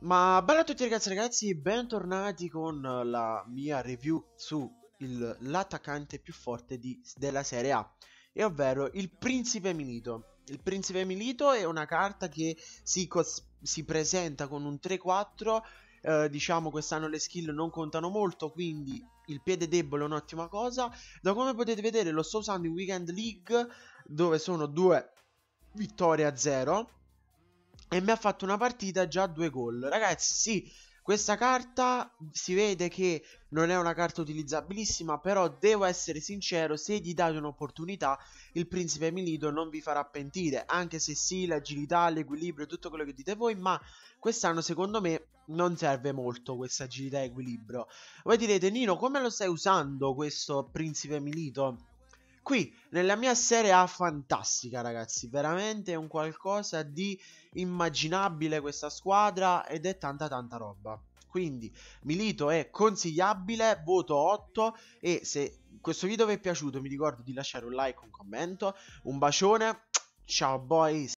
Ma bella a tutti ragazzi e ragazzi, bentornati con la mia review su l'attaccante più forte di, della Serie A, e ovvero il Principe Milito. Il Principe Milito è una carta che si, si presenta con un 3-4, eh, diciamo quest'anno le skill non contano molto, quindi il piede debole è un'ottima cosa. Da come potete vedere lo sto usando in Weekend League, dove sono due vittorie a zero e mi ha fatto una partita già a due gol. Ragazzi, sì, questa carta si vede che non è una carta utilizzabilissima, però devo essere sincero, se gli date un'opportunità, il principe Milito non vi farà pentire, anche se sì, l'agilità, l'equilibrio, tutto quello che dite voi, ma quest'anno secondo me non serve molto questa agilità e equilibrio. Voi direte, Nino, come lo stai usando questo principe Milito? qui nella mia serie A fantastica, ragazzi. Veramente è un qualcosa di immaginabile questa squadra ed è tanta tanta roba. Quindi Milito è consigliabile, voto 8 e se questo video vi è piaciuto mi ricordo di lasciare un like, un commento, un bacione. Ciao boys!